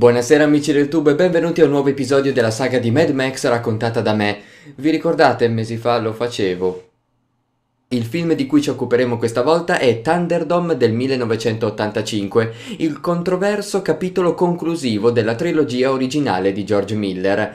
Buonasera amici del tubo e benvenuti a un nuovo episodio della saga di Mad Max raccontata da me. Vi ricordate mesi fa lo facevo? Il film di cui ci occuperemo questa volta è Thunderdome del 1985, il controverso capitolo conclusivo della trilogia originale di George Miller,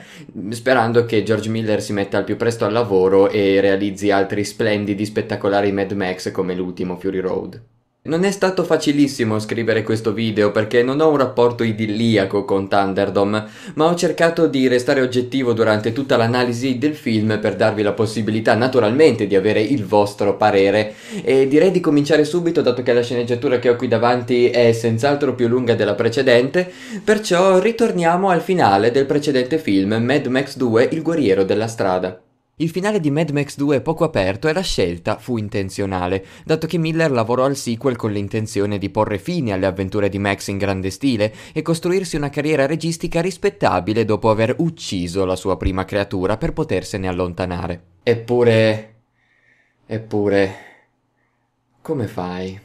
sperando che George Miller si metta al più presto al lavoro e realizzi altri splendidi spettacolari Mad Max come l'ultimo Fury Road. Non è stato facilissimo scrivere questo video perché non ho un rapporto idilliaco con Thunderdome, ma ho cercato di restare oggettivo durante tutta l'analisi del film per darvi la possibilità naturalmente di avere il vostro parere e direi di cominciare subito dato che la sceneggiatura che ho qui davanti è senz'altro più lunga della precedente, perciò ritorniamo al finale del precedente film Mad Max 2 Il guerriero della strada. Il finale di Mad Max 2 poco aperto e la scelta fu intenzionale, dato che Miller lavorò al sequel con l'intenzione di porre fine alle avventure di Max in grande stile e costruirsi una carriera registica rispettabile dopo aver ucciso la sua prima creatura per potersene allontanare. Eppure... Eppure... Come fai?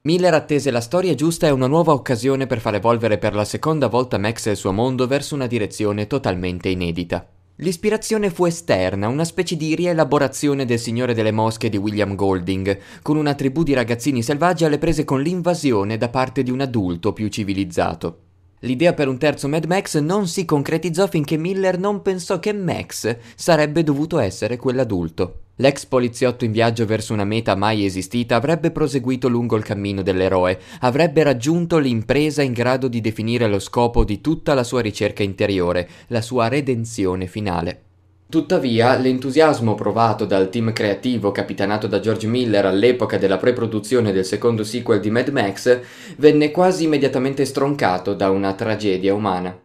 Miller attese la storia giusta e una nuova occasione per far evolvere per la seconda volta Max e il suo mondo verso una direzione totalmente inedita. L'ispirazione fu esterna, una specie di rielaborazione del Signore delle Mosche di William Golding, con una tribù di ragazzini selvaggi alle prese con l'invasione da parte di un adulto più civilizzato. L'idea per un terzo Mad Max non si concretizzò finché Miller non pensò che Max sarebbe dovuto essere quell'adulto. L'ex poliziotto in viaggio verso una meta mai esistita avrebbe proseguito lungo il cammino dell'eroe, avrebbe raggiunto l'impresa in grado di definire lo scopo di tutta la sua ricerca interiore, la sua redenzione finale. Tuttavia, l'entusiasmo provato dal team creativo capitanato da George Miller all'epoca della preproduzione del secondo sequel di Mad Max venne quasi immediatamente stroncato da una tragedia umana.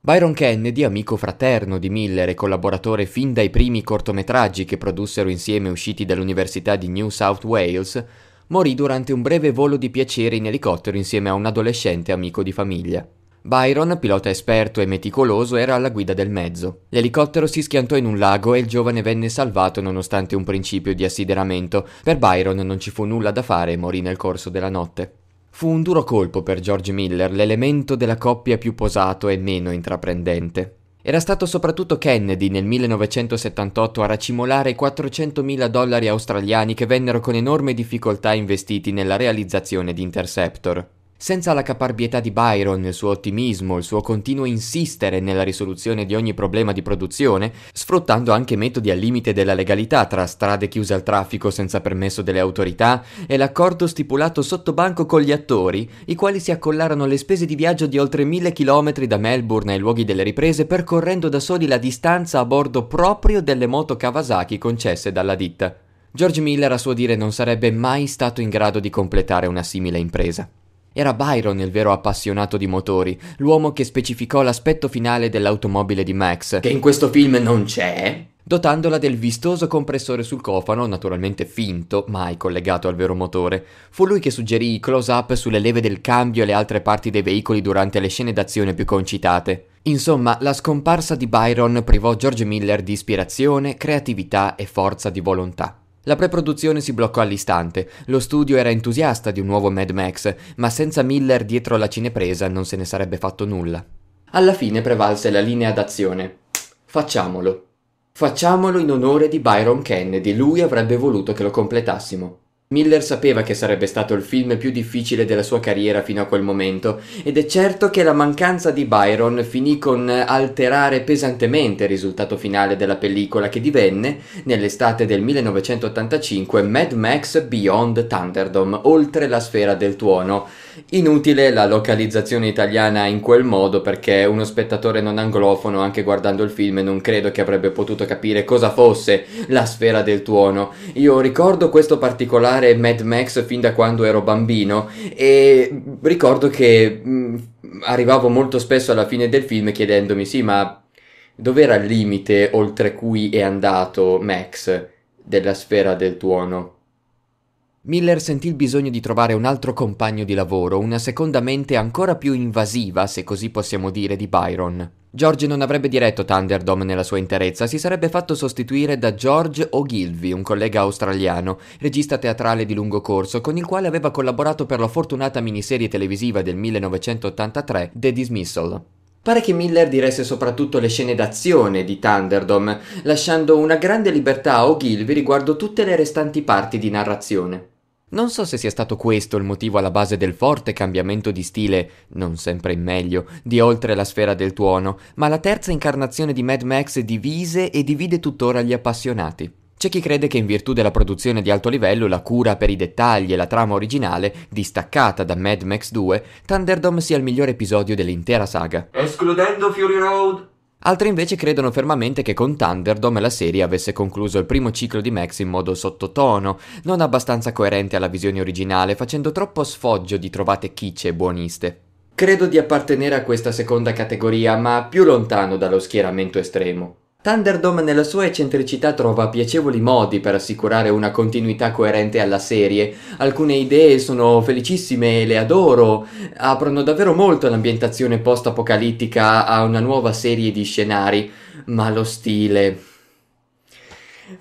Byron Kennedy, amico fraterno di Miller e collaboratore fin dai primi cortometraggi che produssero insieme usciti dall'Università di New South Wales, morì durante un breve volo di piacere in elicottero insieme a un adolescente amico di famiglia. Byron, pilota esperto e meticoloso, era alla guida del mezzo. L'elicottero si schiantò in un lago e il giovane venne salvato nonostante un principio di assideramento. Per Byron non ci fu nulla da fare e morì nel corso della notte. Fu un duro colpo per George Miller, l'elemento della coppia più posato e meno intraprendente. Era stato soprattutto Kennedy nel 1978 a racimolare i 400.000 dollari australiani che vennero con enorme difficoltà investiti nella realizzazione di Interceptor. Senza la caparbietà di Byron, il suo ottimismo, il suo continuo insistere nella risoluzione di ogni problema di produzione, sfruttando anche metodi al limite della legalità tra strade chiuse al traffico senza permesso delle autorità e l'accordo stipulato sotto banco con gli attori, i quali si accollarono le spese di viaggio di oltre mille chilometri da Melbourne ai luoghi delle riprese percorrendo da soli la distanza a bordo proprio delle moto Kawasaki concesse dalla ditta. George Miller a suo dire non sarebbe mai stato in grado di completare una simile impresa. Era Byron il vero appassionato di motori, l'uomo che specificò l'aspetto finale dell'automobile di Max, che in questo film non c'è, dotandola del vistoso compressore sul cofano, naturalmente finto, mai collegato al vero motore. Fu lui che suggerì i close-up sulle leve del cambio e le altre parti dei veicoli durante le scene d'azione più concitate. Insomma, la scomparsa di Byron privò George Miller di ispirazione, creatività e forza di volontà. La preproduzione si bloccò all'istante. Lo studio era entusiasta di un nuovo Mad Max, ma senza Miller dietro alla cinepresa non se ne sarebbe fatto nulla. Alla fine prevalse la linea d'azione. Facciamolo. Facciamolo in onore di Byron Kennedy, lui avrebbe voluto che lo completassimo. Miller sapeva che sarebbe stato il film più difficile della sua carriera fino a quel momento ed è certo che la mancanza di Byron finì con alterare pesantemente il risultato finale della pellicola che divenne, nell'estate del 1985, Mad Max Beyond Thunderdome, oltre la sfera del tuono, Inutile la localizzazione italiana in quel modo perché uno spettatore non anglofono, anche guardando il film, non credo che avrebbe potuto capire cosa fosse la sfera del tuono. Io ricordo questo particolare Mad Max fin da quando ero bambino e ricordo che mh, mm, arrivavo molto spesso alla fine del film chiedendomi sì ma dov'era il limite oltre cui è andato Max della sfera del tuono? Miller sentì il bisogno di trovare un altro compagno di lavoro, una seconda mente ancora più invasiva, se così possiamo dire, di Byron. George non avrebbe diretto Thunderdome nella sua interezza, si sarebbe fatto sostituire da George Ogilvy, un collega australiano, regista teatrale di lungo corso, con il quale aveva collaborato per la fortunata miniserie televisiva del 1983 The Dismissal. Pare che Miller diresse soprattutto le scene d'azione di Thunderdome, lasciando una grande libertà a Ogilvy riguardo tutte le restanti parti di narrazione. Non so se sia stato questo il motivo alla base del forte cambiamento di stile, non sempre in meglio, di oltre la sfera del tuono, ma la terza incarnazione di Mad Max divise e divide tuttora gli appassionati. C'è chi crede che in virtù della produzione di alto livello, la cura per i dettagli e la trama originale, distaccata da Mad Max 2, Thunderdome sia il miglior episodio dell'intera saga. Escludendo Fury Road, Altri invece credono fermamente che con Thunderdome la serie avesse concluso il primo ciclo di Max in modo sottotono, non abbastanza coerente alla visione originale, facendo troppo sfoggio di trovate chicce e buoniste. Credo di appartenere a questa seconda categoria, ma più lontano dallo schieramento estremo. Thunderdome nella sua eccentricità trova piacevoli modi per assicurare una continuità coerente alla serie. Alcune idee sono felicissime e le adoro, aprono davvero molto l'ambientazione post-apocalittica a una nuova serie di scenari, ma lo stile...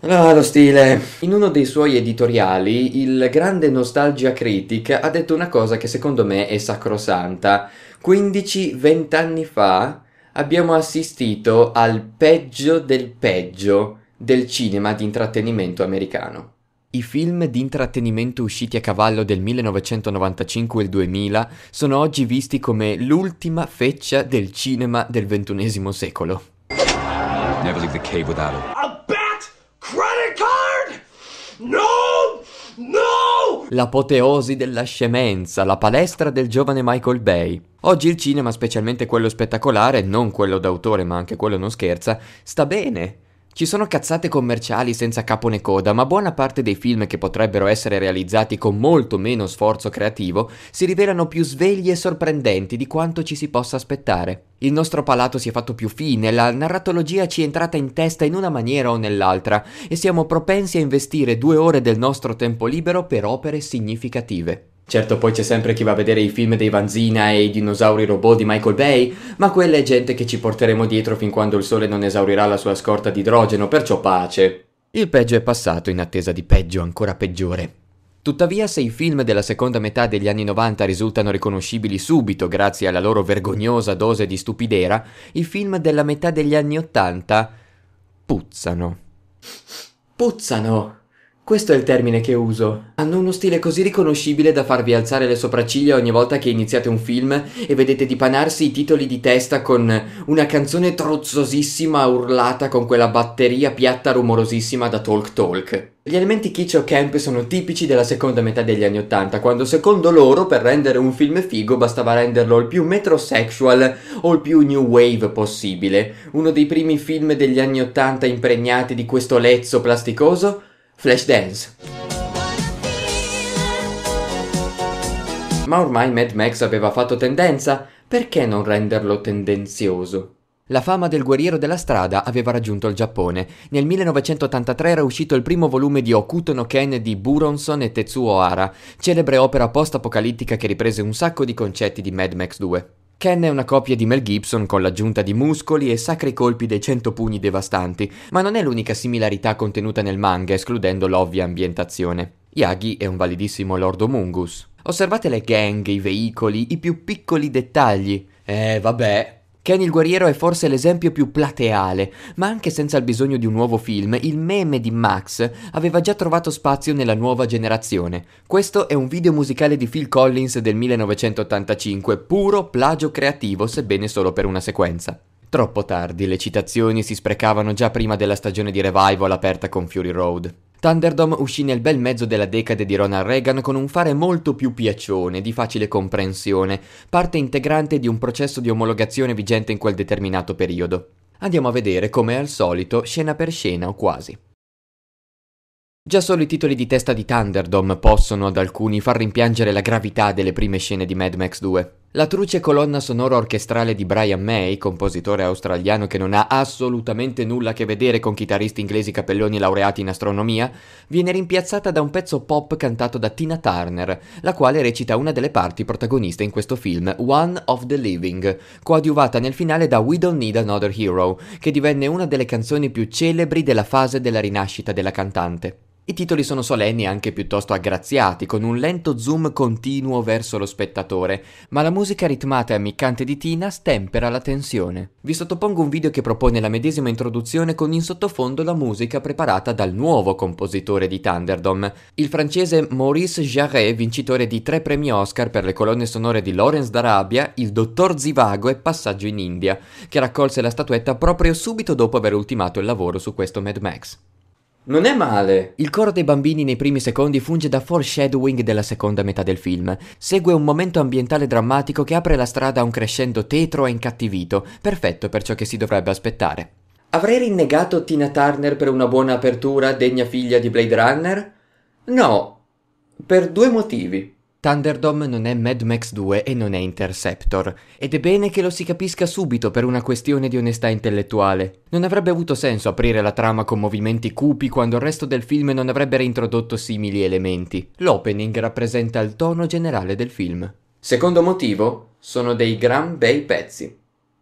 Ah, lo stile. In uno dei suoi editoriali, il grande Nostalgia Critic ha detto una cosa che secondo me è sacrosanta. 15-20 anni fa abbiamo assistito al peggio del peggio del cinema di intrattenimento americano. I film di intrattenimento usciti a cavallo del 1995 e il 2000 sono oggi visti come l'ultima feccia del cinema del XXI secolo. Never leave the cave without it. A bat credit card? No! No! l'apoteosi della scemenza, la palestra del giovane Michael Bay. Oggi il cinema, specialmente quello spettacolare, non quello d'autore ma anche quello non scherza, sta bene. Ci sono cazzate commerciali senza capo né coda, ma buona parte dei film che potrebbero essere realizzati con molto meno sforzo creativo si rivelano più svegli e sorprendenti di quanto ci si possa aspettare. Il nostro palato si è fatto più fine, la narratologia ci è entrata in testa in una maniera o nell'altra e siamo propensi a investire due ore del nostro tempo libero per opere significative. Certo poi c'è sempre chi va a vedere i film dei Vanzina e i dinosauri robot di Michael Bay, ma quella è gente che ci porteremo dietro fin quando il sole non esaurirà la sua scorta di idrogeno, perciò pace. Il peggio è passato in attesa di peggio ancora peggiore. Tuttavia se i film della seconda metà degli anni 90 risultano riconoscibili subito grazie alla loro vergognosa dose di stupidera, i film della metà degli anni 80 puzzano. Puzzano! Questo è il termine che uso. Hanno uno stile così riconoscibile da farvi alzare le sopracciglia ogni volta che iniziate un film e vedete dipanarsi i titoli di testa con una canzone trozzosissima urlata con quella batteria piatta rumorosissima da Talk Talk. Gli elementi kitsch o camp sono tipici della seconda metà degli anni Ottanta, quando secondo loro per rendere un film figo bastava renderlo il più metrosexual o il più new wave possibile. Uno dei primi film degli anni Ottanta impregnati di questo lezzo plasticoso Flash Dance. Ma ormai Mad Max aveva fatto tendenza, perché non renderlo tendenzioso? La fama del guerriero della strada aveva raggiunto il Giappone. Nel 1983 era uscito il primo volume di Okuto no Ken di Buronson e Tetsuo Hara, celebre opera post-apocalittica che riprese un sacco di concetti di Mad Max 2. Ken è una copia di Mel Gibson con l'aggiunta di muscoli e sacri colpi dei cento pugni devastanti, ma non è l'unica similarità contenuta nel manga, escludendo l'ovvia ambientazione. Yagi è un validissimo Lord Mungus. Osservate le gang, i veicoli, i più piccoli dettagli. Eh, vabbè, Ken il guerriero è forse l'esempio più plateale, ma anche senza il bisogno di un nuovo film, il meme di Max aveva già trovato spazio nella nuova generazione. Questo è un video musicale di Phil Collins del 1985, puro plagio creativo, sebbene solo per una sequenza. Troppo tardi, le citazioni si sprecavano già prima della stagione di revival aperta con Fury Road. Thunderdome uscì nel bel mezzo della decade di Ronald Reagan con un fare molto più piaccione, di facile comprensione, parte integrante di un processo di omologazione vigente in quel determinato periodo. Andiamo a vedere, come al solito, scena per scena o quasi. Già solo i titoli di testa di Thunderdome possono ad alcuni far rimpiangere la gravità delle prime scene di Mad Max 2. La truce colonna sonora orchestrale di Brian May, compositore australiano che non ha assolutamente nulla a che vedere con chitarristi inglesi capelloni laureati in astronomia, viene rimpiazzata da un pezzo pop cantato da Tina Turner, la quale recita una delle parti protagoniste in questo film, One of the Living, coadiuvata nel finale da We Don't Need Another Hero, che divenne una delle canzoni più celebri della fase della rinascita della cantante. I titoli sono solenni e anche piuttosto aggraziati, con un lento zoom continuo verso lo spettatore, ma la musica ritmata e ammiccante di Tina stempera la tensione. Vi sottopongo un video che propone la medesima introduzione con in sottofondo la musica preparata dal nuovo compositore di Thunderdome, il francese Maurice Jarret, vincitore di tre premi Oscar per le colonne sonore di Lawrence d'Arabia, Il dottor Zivago e Passaggio in India, che raccolse la statuetta proprio subito dopo aver ultimato il lavoro su questo Mad Max. Non è male. Il coro dei bambini nei primi secondi funge da foreshadowing della seconda metà del film. Segue un momento ambientale drammatico che apre la strada a un crescendo tetro e incattivito, perfetto per ciò che si dovrebbe aspettare. Avrei rinnegato Tina Turner per una buona apertura degna figlia di Blade Runner? No, per due motivi. Thunderdome non è Mad Max 2 e non è Interceptor, ed è bene che lo si capisca subito per una questione di onestà intellettuale. Non avrebbe avuto senso aprire la trama con movimenti cupi quando il resto del film non avrebbe reintrodotto simili elementi. L'opening rappresenta il tono generale del film. Secondo motivo, sono dei gran bei pezzi.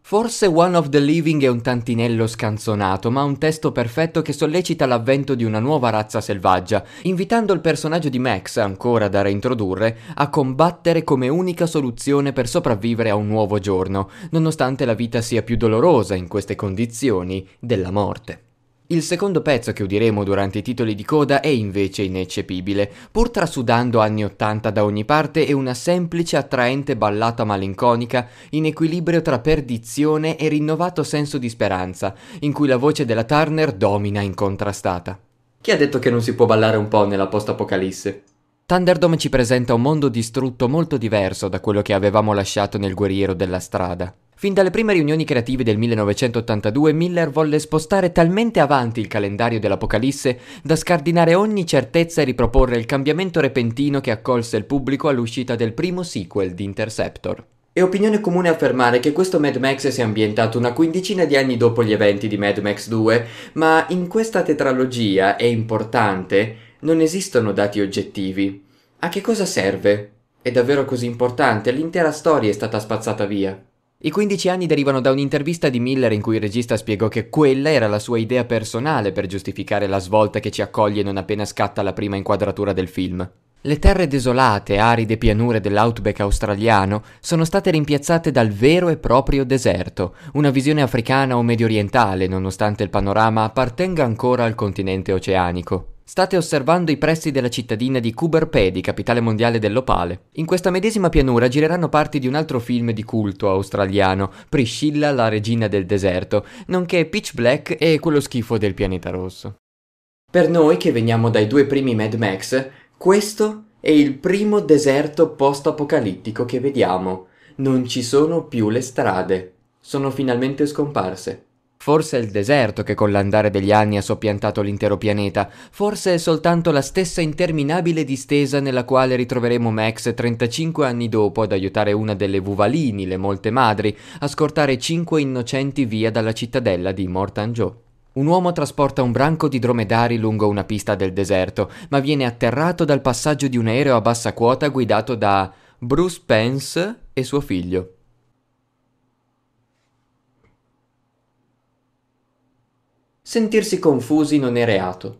Forse One of the Living è un tantinello scanzonato, ma un testo perfetto che sollecita l'avvento di una nuova razza selvaggia, invitando il personaggio di Max, ancora da reintrodurre, a combattere come unica soluzione per sopravvivere a un nuovo giorno, nonostante la vita sia più dolorosa in queste condizioni della morte. Il secondo pezzo che udiremo durante i titoli di coda è invece ineccepibile, pur trasudando anni Ottanta da ogni parte e una semplice attraente ballata malinconica in equilibrio tra perdizione e rinnovato senso di speranza, in cui la voce della Turner domina incontrastata. Chi ha detto che non si può ballare un po' nella post-apocalisse? Thunderdome ci presenta un mondo distrutto molto diverso da quello che avevamo lasciato nel Guerriero della Strada. Fin dalle prime riunioni creative del 1982 Miller volle spostare talmente avanti il calendario dell'Apocalisse da scardinare ogni certezza e riproporre il cambiamento repentino che accolse il pubblico all'uscita del primo sequel di Interceptor. È opinione comune affermare che questo Mad Max sia ambientato una quindicina di anni dopo gli eventi di Mad Max 2, ma in questa tetralogia è importante non esistono dati oggettivi. A che cosa serve? È davvero così importante? L'intera storia è stata spazzata via. I 15 anni derivano da un'intervista di Miller in cui il regista spiegò che quella era la sua idea personale per giustificare la svolta che ci accoglie non appena scatta la prima inquadratura del film. Le terre desolate, aride pianure dell'outback australiano sono state rimpiazzate dal vero e proprio deserto, una visione africana o mediorientale nonostante il panorama appartenga ancora al continente oceanico. State osservando i pressi della cittadina di Kuberpedi, capitale mondiale dell'opale. In questa medesima pianura gireranno parti di un altro film di culto australiano, Priscilla la regina del deserto, nonché Pitch Black e quello schifo del pianeta rosso. Per noi che veniamo dai due primi Mad Max, questo è il primo deserto post-apocalittico che vediamo. Non ci sono più le strade. Sono finalmente scomparse. Forse è il deserto che con l'andare degli anni ha soppiantato l'intero pianeta, forse è soltanto la stessa interminabile distesa nella quale ritroveremo Max 35 anni dopo ad aiutare una delle Vuvalini, le molte madri, a scortare cinque innocenti via dalla cittadella di Mortangeau. Un uomo trasporta un branco di dromedari lungo una pista del deserto, ma viene atterrato dal passaggio di un aereo a bassa quota guidato da Bruce Pence e suo figlio. sentirsi confusi non è reato.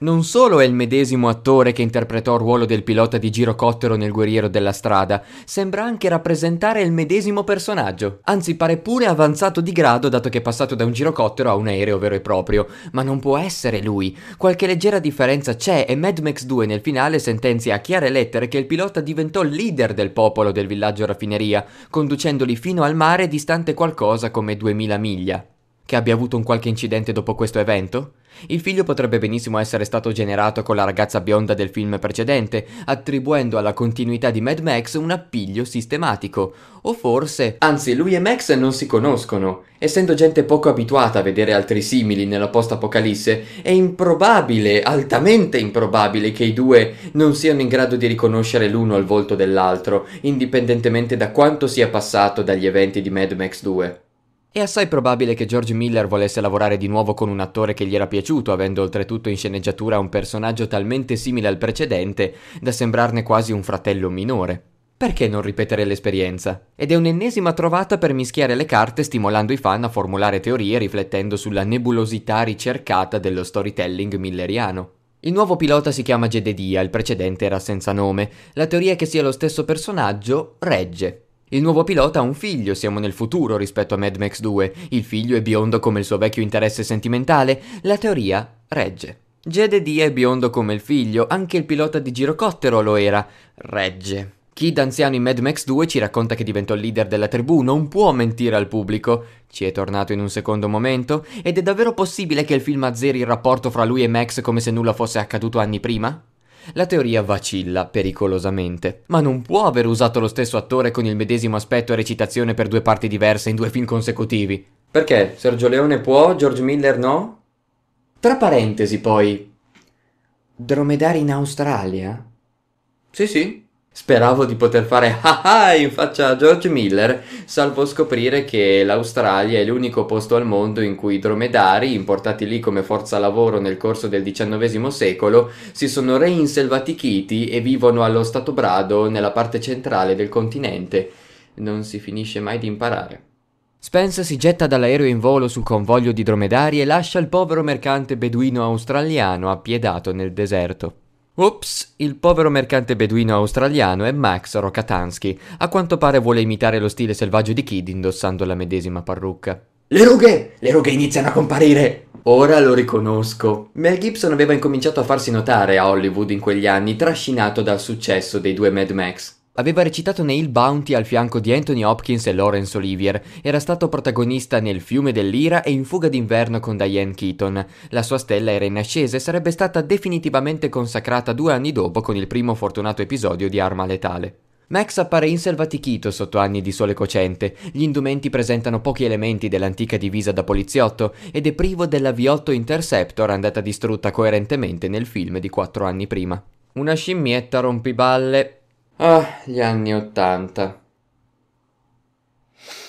Non solo è il medesimo attore che interpretò il ruolo del pilota di girocottero nel Guerriero della Strada, sembra anche rappresentare il medesimo personaggio. Anzi, pare pure avanzato di grado dato che è passato da un girocottero a un aereo vero e proprio. Ma non può essere lui. Qualche leggera differenza c'è e Mad Max 2 nel finale sentenzia a chiare lettere che il pilota diventò leader del popolo del villaggio raffineria, conducendoli fino al mare distante qualcosa come 2000 miglia che abbia avuto un qualche incidente dopo questo evento? Il figlio potrebbe benissimo essere stato generato con la ragazza bionda del film precedente, attribuendo alla continuità di Mad Max un appiglio sistematico. O forse... Anzi, lui e Max non si conoscono. Essendo gente poco abituata a vedere altri simili nella post-apocalisse, è improbabile, altamente improbabile, che i due non siano in grado di riconoscere l'uno al volto dell'altro, indipendentemente da quanto sia passato dagli eventi di Mad Max 2. È assai probabile che George Miller volesse lavorare di nuovo con un attore che gli era piaciuto, avendo oltretutto in sceneggiatura un personaggio talmente simile al precedente da sembrarne quasi un fratello minore. Perché non ripetere l'esperienza? Ed è un'ennesima trovata per mischiare le carte stimolando i fan a formulare teorie riflettendo sulla nebulosità ricercata dello storytelling milleriano. Il nuovo pilota si chiama Gededia, il precedente era senza nome. La teoria che sia lo stesso personaggio regge. Il nuovo pilota ha un figlio, siamo nel futuro rispetto a Mad Max 2, il figlio è biondo come il suo vecchio interesse sentimentale, la teoria regge. D è biondo come il figlio, anche il pilota di girocottero lo era, regge. Kid anziano in Mad Max 2 ci racconta che diventò il leader della tribù non può mentire al pubblico, ci è tornato in un secondo momento, ed è davvero possibile che il film azzeri il rapporto fra lui e Max come se nulla fosse accaduto anni prima? La teoria vacilla pericolosamente, ma non può aver usato lo stesso attore con il medesimo aspetto e recitazione per due parti diverse in due film consecutivi. Perché Sergio Leone può, George Miller no? Tra parentesi poi, dromedari in Australia? Sì, sì, Speravo di poter fare haha ah", in faccia a George Miller, salvo scoprire che l'Australia è l'unico posto al mondo in cui i dromedari, importati lì come forza lavoro nel corso del XIX secolo, si sono reinselvatichiti e vivono allo stato brado nella parte centrale del continente. Non si finisce mai di imparare. Spence si getta dall'aereo in volo sul convoglio di dromedari e lascia il povero mercante beduino australiano appiedato nel deserto. Ops, il povero mercante beduino australiano è Max Rokatansky. A quanto pare vuole imitare lo stile selvaggio di Kid indossando la medesima parrucca. Le rughe! Le rughe iniziano a comparire! Ora lo riconosco. Mel Gibson aveva incominciato a farsi notare a Hollywood in quegli anni, trascinato dal successo dei due Mad Max. Aveva recitato Neil Bounty al fianco di Anthony Hopkins e Laurence Olivier, era stato protagonista nel Fiume dell'Ira e in Fuga d'inverno con Diane Keaton. La sua stella era in ascesa e sarebbe stata definitivamente consacrata due anni dopo con il primo fortunato episodio di Arma Letale. Max appare in selvatichito sotto anni di sole cocente, gli indumenti presentano pochi elementi dell'antica divisa da poliziotto ed è privo della V8 Interceptor andata distrutta coerentemente nel film di quattro anni prima. Una scimmietta rompiballe Ah, gli anni Ottanta.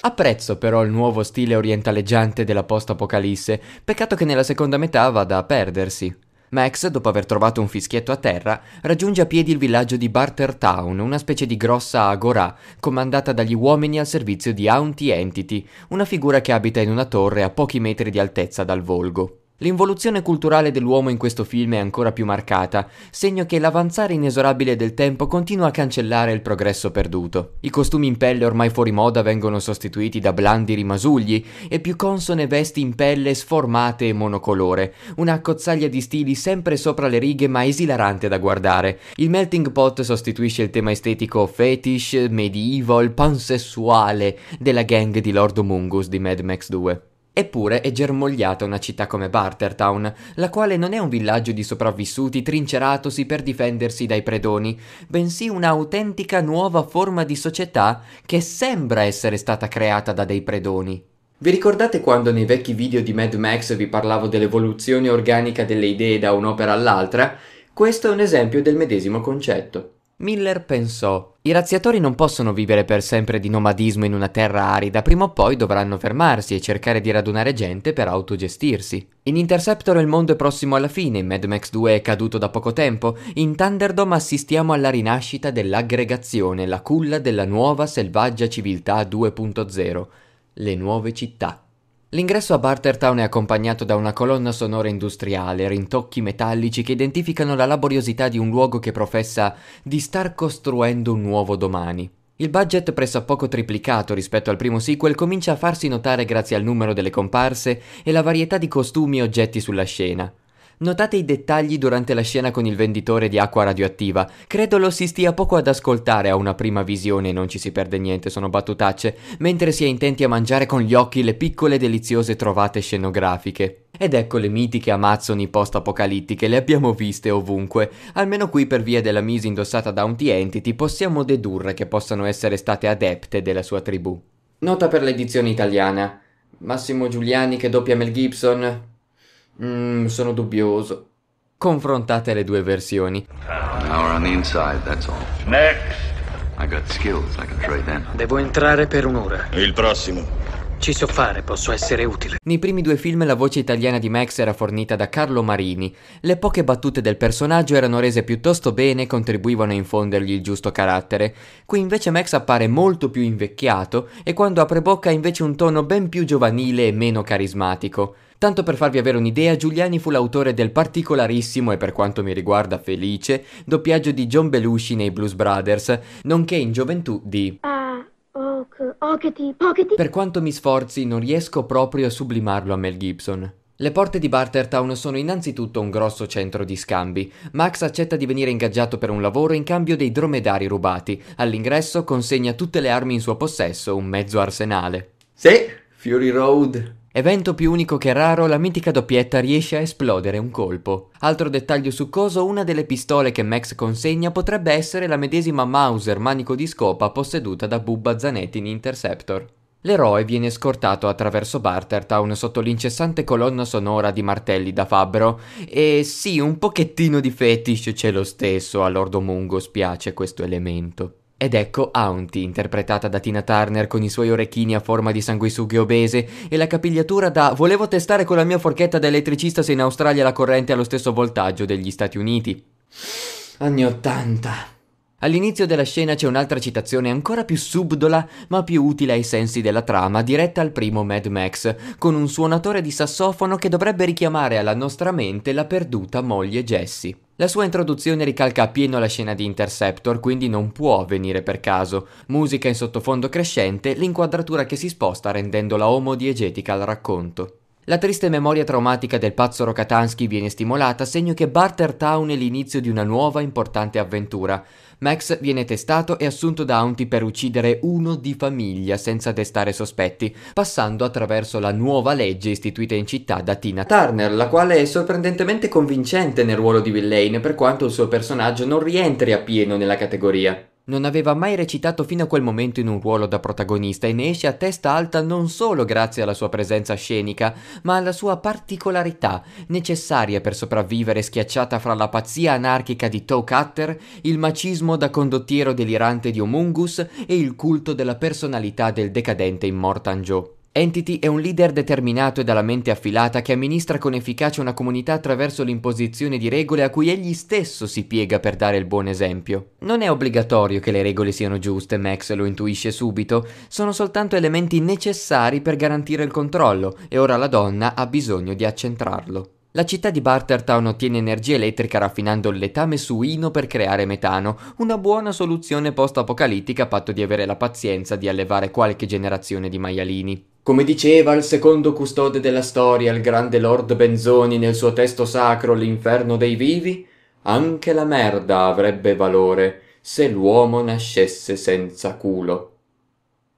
Apprezzo però il nuovo stile orientaleggiante della post-apocalisse, peccato che nella seconda metà vada a perdersi. Max, dopo aver trovato un fischietto a terra, raggiunge a piedi il villaggio di Barter Town, una specie di grossa agorà, comandata dagli uomini al servizio di Auntie Entity, una figura che abita in una torre a pochi metri di altezza dal volgo. L'involuzione culturale dell'uomo in questo film è ancora più marcata, segno che l'avanzare inesorabile del tempo continua a cancellare il progresso perduto. I costumi in pelle ormai fuori moda vengono sostituiti da blandi rimasugli e più consone vesti in pelle sformate e monocolore, una accozzaglia di stili sempre sopra le righe ma esilarante da guardare. Il melting pot sostituisce il tema estetico fetish, medieval, pansessuale della gang di Lord Mungus di Mad Max 2. Eppure è germogliata una città come Bartertown, la quale non è un villaggio di sopravvissuti trinceratosi per difendersi dai predoni, bensì un'autentica nuova forma di società che sembra essere stata creata da dei predoni. Vi ricordate quando nei vecchi video di Mad Max vi parlavo dell'evoluzione organica delle idee da un'opera all'altra? Questo è un esempio del medesimo concetto. Miller pensò i razziatori non possono vivere per sempre di nomadismo in una terra arida, prima o poi dovranno fermarsi e cercare di radunare gente per autogestirsi. In Interceptor il mondo è prossimo alla fine, Mad Max 2 è caduto da poco tempo, in Thunderdome assistiamo alla rinascita dell'aggregazione, la culla della nuova selvaggia civiltà 2.0, le nuove città. L'ingresso a Bartertown è accompagnato da una colonna sonora industriale, rintocchi metallici che identificano la laboriosità di un luogo che professa di star costruendo un nuovo domani. Il budget pressappoco triplicato rispetto al primo sequel comincia a farsi notare grazie al numero delle comparse e la varietà di costumi e oggetti sulla scena. Notate i dettagli durante la scena con il venditore di acqua radioattiva. Credo lo si stia poco ad ascoltare a una prima visione, non ci si perde niente, sono battutacce, mentre si è intenti a mangiare con gli occhi le piccole deliziose trovate scenografiche. Ed ecco le mitiche amazzoni post-apocalittiche, le abbiamo viste ovunque. Almeno qui per via della mise indossata da un T-Entity possiamo dedurre che possano essere state adepte della sua tribù. Nota per l'edizione italiana. Massimo Giuliani che doppia Mel Gibson, Mmm, sono dubbioso. Confrontate le due versioni. Inside, Devo entrare per un'ora. Il prossimo. Ci so fare, posso essere utile. Nei primi due film la voce italiana di Max era fornita da Carlo Marini. Le poche battute del personaggio erano rese piuttosto bene e contribuivano a infondergli il giusto carattere. Qui invece Max appare molto più invecchiato e quando apre bocca ha invece un tono ben più giovanile e meno carismatico. Tanto per farvi avere un'idea, Giuliani fu l'autore del particolarissimo e per quanto mi riguarda felice doppiaggio di John Belushi nei Blues Brothers, nonché in gioventù di... Ah. Per quanto mi sforzi, non riesco proprio a sublimarlo a Mel Gibson. Le porte di Bartertown sono innanzitutto un grosso centro di scambi. Max accetta di venire ingaggiato per un lavoro in cambio dei dromedari rubati. All'ingresso consegna tutte le armi in suo possesso, un mezzo arsenale. Sì, Fury Road, Evento più unico che raro, la mitica doppietta riesce a esplodere un colpo. Altro dettaglio succoso, una delle pistole che Max consegna potrebbe essere la medesima Mauser manico di scopa posseduta da Bubba Zanetti in Interceptor. L'eroe viene scortato attraverso Bartertown sotto l'incessante colonna sonora di martelli da fabbro e sì, un pochettino di fetish c'è lo stesso, a Lordo Mungo spiace questo elemento. Ed ecco Auntie, interpretata da Tina Turner con i suoi orecchini a forma di sanguisughe obese e la capigliatura da volevo testare con la mia forchetta da elettricista se in Australia la corrente ha lo stesso voltaggio degli Stati Uniti. Anni Ottanta. All'inizio della scena c'è un'altra citazione ancora più subdola ma più utile ai sensi della trama, diretta al primo Mad Max, con un suonatore di sassofono che dovrebbe richiamare alla nostra mente la perduta moglie Jessie. La sua introduzione ricalca appieno la scena di Interceptor, quindi non può avvenire per caso. Musica in sottofondo crescente, l'inquadratura che si sposta rendendola omodiegetica al racconto. La triste memoria traumatica del pazzo Rokatansky viene stimolata, segno che Barter Town è l'inizio di una nuova importante avventura. Max viene testato e assunto da Auntie per uccidere uno di famiglia senza destare sospetti, passando attraverso la nuova legge istituita in città da Tina Turner, la quale è sorprendentemente convincente nel ruolo di Villain per quanto il suo personaggio non rientri appieno nella categoria. Non aveva mai recitato fino a quel momento in un ruolo da protagonista e ne esce a testa alta non solo grazie alla sua presenza scenica, ma alla sua particolarità, necessaria per sopravvivere schiacciata fra la pazzia anarchica di Toe Cutter, il macismo da condottiero delirante di Omungus e il culto della personalità del decadente Immortan Joe. Entity è un leader determinato e dalla mente affilata che amministra con efficacia una comunità attraverso l'imposizione di regole a cui egli stesso si piega per dare il buon esempio. Non è obbligatorio che le regole siano giuste, Max lo intuisce subito, sono soltanto elementi necessari per garantire il controllo e ora la donna ha bisogno di accentrarlo. La città di Bartertown ottiene energia elettrica raffinando il letame suino per creare metano, una buona soluzione post-apocalittica a patto di avere la pazienza di allevare qualche generazione di maialini. Come diceva il secondo custode della storia, il grande Lord Benzoni nel suo testo sacro L'inferno dei vivi, anche la merda avrebbe valore se l'uomo nascesse senza culo.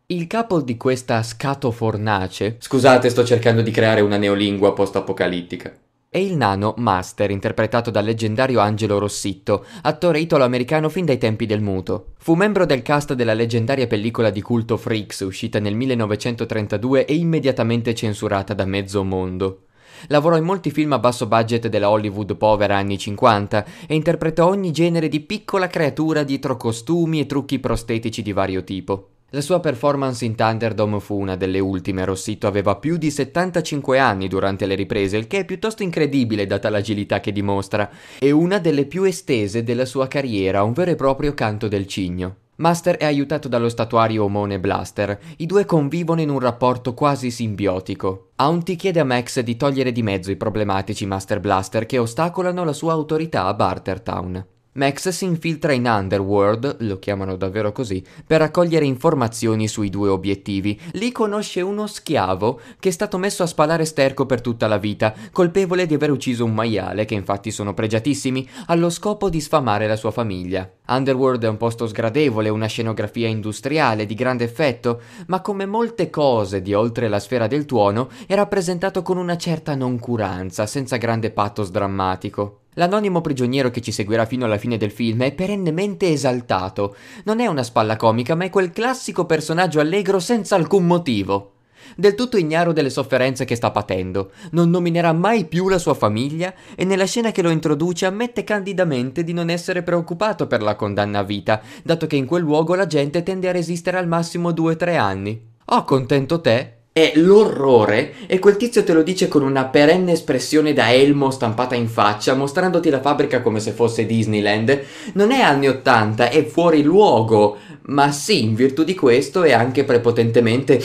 Il capo di questa scatofornace... Scusate, sto cercando di creare una neolingua post-apocalittica e il nano Master, interpretato dal leggendario Angelo Rossitto, attore italo-americano fin dai tempi del muto. Fu membro del cast della leggendaria pellicola di culto Freaks, uscita nel 1932 e immediatamente censurata da mezzo mondo. Lavorò in molti film a basso budget della Hollywood povera anni 50 e interpretò ogni genere di piccola creatura dietro costumi e trucchi prostetici di vario tipo. La sua performance in Thunderdome fu una delle ultime, Rossito aveva più di 75 anni durante le riprese, il che è piuttosto incredibile data l'agilità che dimostra, e una delle più estese della sua carriera, un vero e proprio canto del cigno. Master è aiutato dallo statuario Omone Blaster, i due convivono in un rapporto quasi simbiotico. Aunty chiede a Max di togliere di mezzo i problematici Master Blaster che ostacolano la sua autorità a Bartertown. Max si infiltra in Underworld, lo chiamano davvero così, per raccogliere informazioni sui due obiettivi. Lì conosce uno schiavo che è stato messo a spalare sterco per tutta la vita, colpevole di aver ucciso un maiale, che infatti sono pregiatissimi, allo scopo di sfamare la sua famiglia. Underworld è un posto sgradevole, una scenografia industriale di grande effetto, ma come molte cose di oltre la sfera del tuono, è rappresentato con una certa noncuranza, senza grande pathos drammatico. L'anonimo prigioniero che ci seguirà fino alla fine del film è perennemente esaltato. Non è una spalla comica, ma è quel classico personaggio allegro senza alcun motivo. Del tutto ignaro delle sofferenze che sta patendo, non nominerà mai più la sua famiglia e nella scena che lo introduce ammette candidamente di non essere preoccupato per la condanna a vita, dato che in quel luogo la gente tende a resistere al massimo 2-3 anni. Oh, contento te, è l'orrore e quel tizio te lo dice con una perenne espressione da elmo stampata in faccia, mostrandoti la fabbrica come se fosse Disneyland. Non è anni 80, è fuori luogo, ma sì, in virtù di questo è anche prepotentemente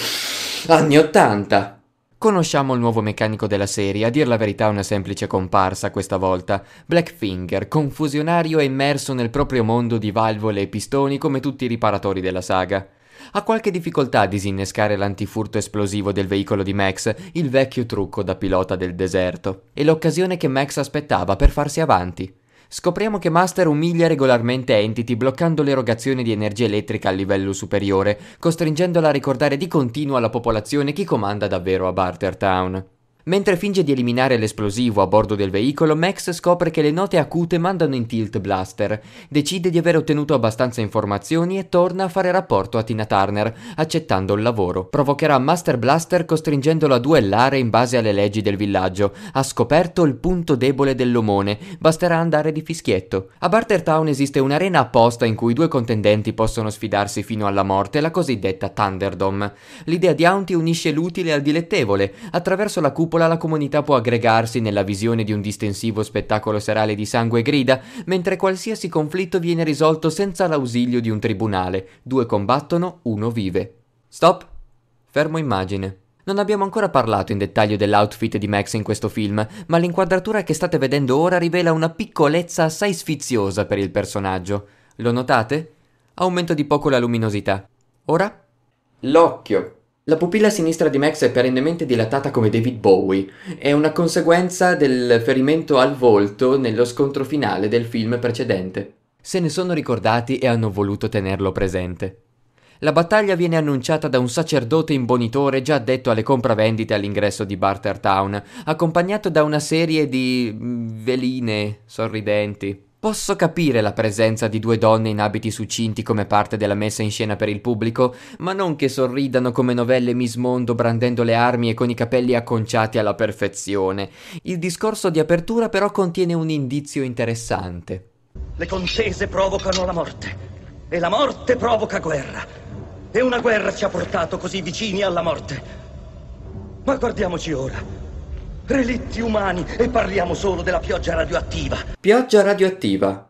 anni 80. Conosciamo il nuovo meccanico della serie, a dir la verità una semplice comparsa questa volta, Blackfinger, confusionario e immerso nel proprio mondo di valvole e pistoni come tutti i riparatori della saga ha qualche difficoltà a disinnescare l'antifurto esplosivo del veicolo di Max, il vecchio trucco da pilota del deserto. e l'occasione che Max aspettava per farsi avanti. Scopriamo che Master umilia regolarmente Entity bloccando l'erogazione di energia elettrica a livello superiore, costringendola a ricordare di continuo alla popolazione chi comanda davvero a Bartertown. Mentre finge di eliminare l'esplosivo a bordo del veicolo, Max scopre che le note acute mandano in tilt Blaster. Decide di aver ottenuto abbastanza informazioni e torna a fare rapporto a Tina Turner, accettando il lavoro. Provocherà Master Blaster costringendolo a duellare in base alle leggi del villaggio. Ha scoperto il punto debole dell'omone, basterà andare di fischietto. A Barter Town esiste un'arena apposta in cui due contendenti possono sfidarsi fino alla morte, la cosiddetta Thunderdome. L'idea di Auntie unisce l'utile al dilettevole, attraverso la cupola popola la comunità può aggregarsi nella visione di un distensivo spettacolo serale di sangue e grida, mentre qualsiasi conflitto viene risolto senza l'ausilio di un tribunale. Due combattono, uno vive. Stop. Fermo immagine. Non abbiamo ancora parlato in dettaglio dell'outfit di Max in questo film, ma l'inquadratura che state vedendo ora rivela una piccolezza assai sfiziosa per il personaggio. Lo notate? Aumento di poco la luminosità. Ora? L'occhio, la pupilla sinistra di Max è perennemente dilatata come David Bowie. È una conseguenza del ferimento al volto nello scontro finale del film precedente. Se ne sono ricordati e hanno voluto tenerlo presente. La battaglia viene annunciata da un sacerdote imbonitore già addetto alle compravendite all'ingresso di Bartertown, accompagnato da una serie di mm, veline sorridenti. Posso capire la presenza di due donne in abiti succinti come parte della messa in scena per il pubblico, ma non che sorridano come novelle Miss Mondo brandendo le armi e con i capelli acconciati alla perfezione. Il discorso di apertura però contiene un indizio interessante. Le concese provocano la morte e la morte provoca guerra. E una guerra ci ha portato così vicini alla morte. Ma guardiamoci ora relitti umani e parliamo solo della pioggia radioattiva. Pioggia radioattiva.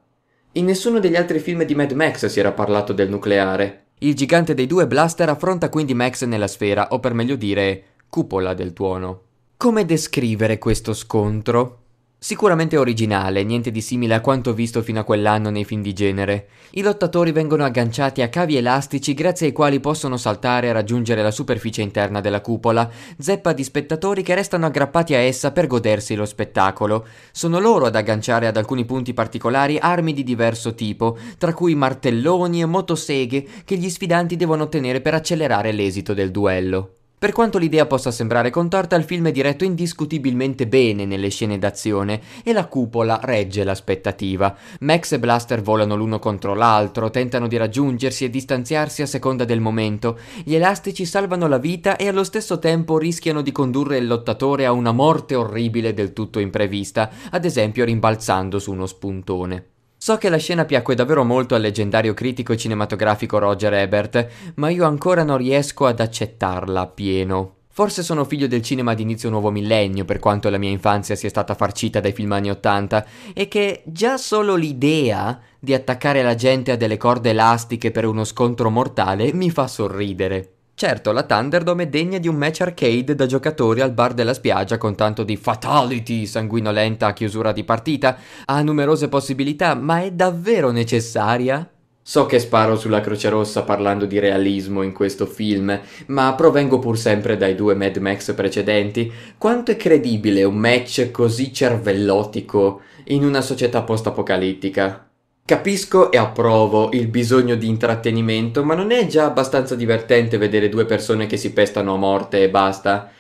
In nessuno degli altri film di Mad Max si era parlato del nucleare. Il gigante dei due blaster affronta quindi Max nella sfera, o per meglio dire, cupola del tuono. Come descrivere questo scontro? Sicuramente originale, niente di simile a quanto visto fino a quell'anno nei film di genere. I lottatori vengono agganciati a cavi elastici grazie ai quali possono saltare e raggiungere la superficie interna della cupola, zeppa di spettatori che restano aggrappati a essa per godersi lo spettacolo. Sono loro ad agganciare ad alcuni punti particolari armi di diverso tipo, tra cui martelloni e motoseghe che gli sfidanti devono ottenere per accelerare l'esito del duello. Per quanto l'idea possa sembrare contorta, il film è diretto indiscutibilmente bene nelle scene d'azione e la cupola regge l'aspettativa. Max e Blaster volano l'uno contro l'altro, tentano di raggiungersi e distanziarsi a seconda del momento. Gli elastici salvano la vita e allo stesso tempo rischiano di condurre il lottatore a una morte orribile del tutto imprevista, ad esempio rimbalzando su uno spuntone. So che la scena piacque davvero molto al leggendario critico cinematografico Roger Ebert, ma io ancora non riesco ad accettarla appieno. Forse sono figlio del cinema di inizio nuovo millennio, per quanto la mia infanzia sia stata farcita dai film anni Ottanta, e che già solo l'idea di attaccare la gente a delle corde elastiche per uno scontro mortale mi fa sorridere. Certo, la Thunderdome è degna di un match arcade da giocatori al bar della spiaggia con tanto di fatality sanguinolenta a chiusura di partita, ha numerose possibilità, ma è davvero necessaria? So che sparo sulla Croce Rossa parlando di realismo in questo film, ma provengo pur sempre dai due Mad Max precedenti. Quanto è credibile un match così cervellotico in una società post-apocalittica? Capisco e approvo il bisogno di intrattenimento, ma non è già abbastanza divertente vedere due persone che si pestano a morte e basta?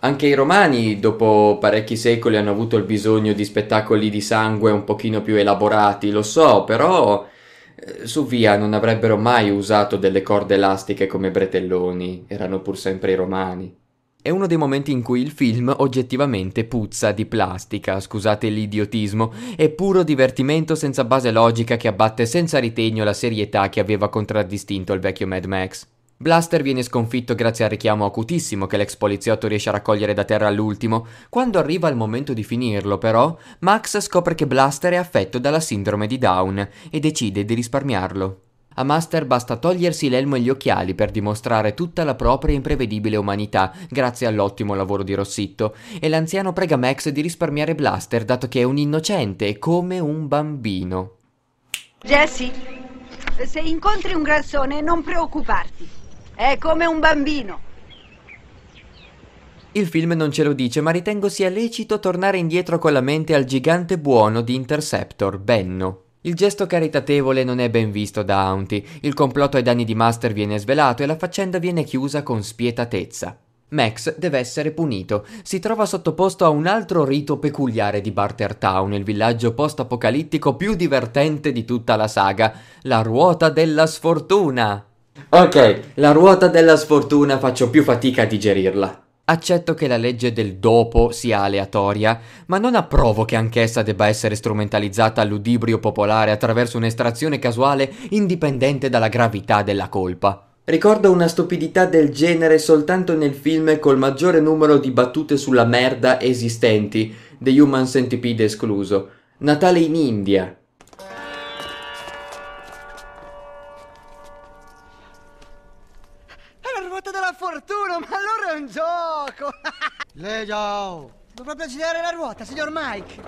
Anche i romani, dopo parecchi secoli, hanno avuto il bisogno di spettacoli di sangue un pochino più elaborati, lo so, però eh, su via non avrebbero mai usato delle corde elastiche come bretelloni, erano pur sempre i romani. È uno dei momenti in cui il film oggettivamente puzza di plastica, scusate l'idiotismo, è puro divertimento senza base logica che abbatte senza ritegno la serietà che aveva contraddistinto il vecchio Mad Max. Blaster viene sconfitto grazie al richiamo acutissimo che l'ex poliziotto riesce a raccogliere da terra all'ultimo. Quando arriva il momento di finirlo, però, Max scopre che Blaster è affetto dalla sindrome di Down e decide di risparmiarlo. A Master basta togliersi l'elmo e gli occhiali per dimostrare tutta la propria imprevedibile umanità, grazie all'ottimo lavoro di Rossitto, e l'anziano prega Max di risparmiare Blaster dato che è un innocente, come un bambino. Jesse, se incontri un grassone non preoccuparti, è come un bambino. Il film non ce lo dice, ma ritengo sia lecito tornare indietro con la mente al gigante buono di Interceptor, Benno. Il gesto caritatevole non è ben visto da Aunty, il complotto ai danni di Master viene svelato e la faccenda viene chiusa con spietatezza. Max deve essere punito, si trova sottoposto a un altro rito peculiare di Barter Town, il villaggio post-apocalittico più divertente di tutta la saga, la ruota della sfortuna. Ok, la ruota della sfortuna faccio più fatica a digerirla. Accetto che la legge del dopo sia aleatoria, ma non approvo che anch'essa debba essere strumentalizzata all'udibrio popolare attraverso un'estrazione casuale indipendente dalla gravità della colpa. Ricordo una stupidità del genere soltanto nel film col maggiore numero di battute sulla merda esistenti, The Human Centipede escluso. Natale in India, Lei ciao! proprio girare la ruota, signor Mike!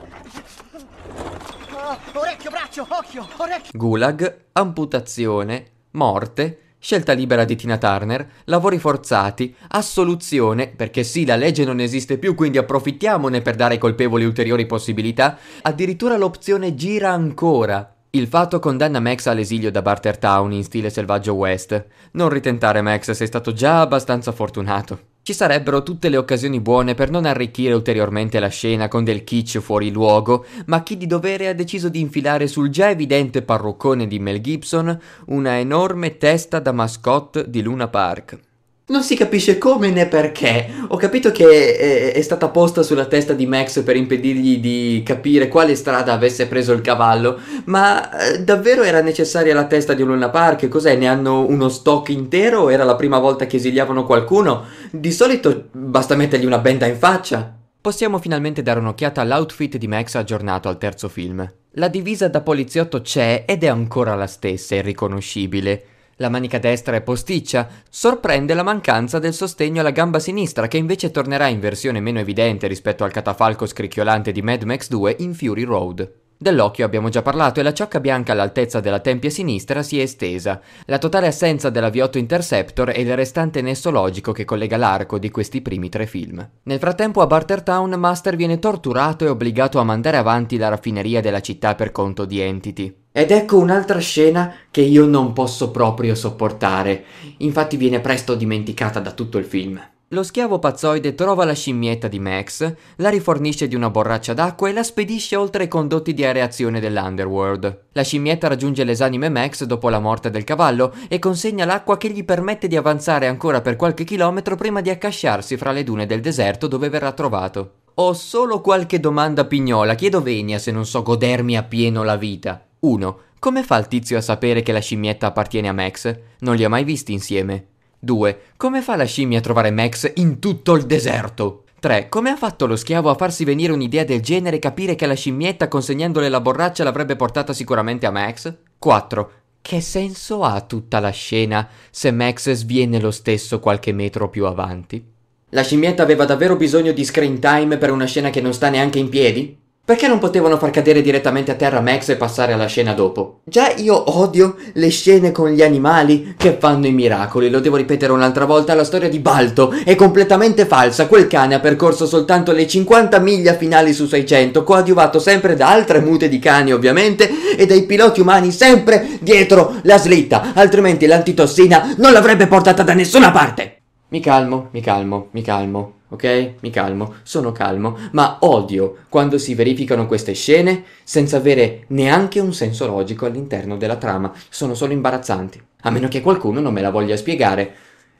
Uh, orecchio, braccio, occhio, orecchio! Gulag, amputazione, morte, scelta libera di Tina Turner, lavori forzati, assoluzione, perché sì, la legge non esiste più, quindi approfittiamone per dare ai colpevoli ulteriori possibilità, addirittura l'opzione gira ancora. Il fatto condanna Max all'esilio da Bartertown in stile selvaggio West. Non ritentare Max, sei stato già abbastanza fortunato. Ci sarebbero tutte le occasioni buone per non arricchire ulteriormente la scena con del kitsch fuori luogo, ma chi di dovere ha deciso di infilare sul già evidente parruccone di Mel Gibson una enorme testa da mascotte di Luna Park. Non si capisce come né perché. Ho capito che è, è, stata posta sulla testa di Max per impedirgli di capire quale strada avesse preso il cavallo, ma eh, davvero era necessaria la testa di un Luna Park? Cos'è? Ne hanno uno stock intero? Era la prima volta che esiliavano qualcuno? Di solito basta mettergli una benda in faccia. Possiamo finalmente dare un'occhiata all'outfit di Max aggiornato al terzo film. La divisa da poliziotto c'è ed è ancora la stessa, irriconoscibile la manica destra è posticcia, sorprende la mancanza del sostegno alla gamba sinistra che invece tornerà in versione meno evidente rispetto al catafalco scricchiolante di Mad Max 2 in Fury Road. Dell'occhio abbiamo già parlato e la ciocca bianca all'altezza della tempia sinistra si è estesa. La totale assenza della V8 Interceptor e il restante nesso logico che collega l'arco di questi primi tre film. Nel frattempo a Bartertown Master viene torturato e obbligato a mandare avanti la raffineria della città per conto di Entity. Ed ecco un'altra scena che io non posso proprio sopportare, infatti viene presto dimenticata da tutto il film. Lo schiavo pazzoide trova la scimmietta di Max, la rifornisce di una borraccia d'acqua e la spedisce oltre i condotti di areazione dell'Underworld. La scimmietta raggiunge l'esanime Max dopo la morte del cavallo e consegna l'acqua che gli permette di avanzare ancora per qualche chilometro prima di accasciarsi fra le dune del deserto dove verrà trovato. Ho solo qualche domanda pignola, chiedo venia se non so godermi appieno la vita. 1. Come fa il tizio a sapere che la scimmietta appartiene a Max? Non li ha mai visti insieme. 2. Come fa la scimmia a trovare Max in tutto il deserto? 3. Come ha fatto lo schiavo a farsi venire un'idea del genere e capire che la scimmietta consegnandole la borraccia l'avrebbe portata sicuramente a Max? 4. Che senso ha tutta la scena se Max sviene lo stesso qualche metro più avanti? La scimmietta aveva davvero bisogno di screen time per una scena che non sta neanche in piedi? Perché non potevano far cadere direttamente a terra Max e passare alla scena dopo? Già io odio le scene con gli animali che fanno i miracoli, lo devo ripetere un'altra volta, la storia di Balto è completamente falsa, quel cane ha percorso soltanto le 50 miglia finali su 600, coadiuvato sempre da altre mute di cani ovviamente e dai piloti umani sempre dietro la slitta, altrimenti l'antitossina non l'avrebbe portata da nessuna parte! Mi calmo, mi calmo, mi calmo ok? Mi calmo, sono calmo, ma odio quando si verificano queste scene senza avere neanche un senso logico all'interno della trama, sono solo imbarazzanti, a meno che qualcuno non me la voglia spiegare.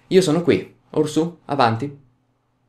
Io sono qui, Orsù, avanti.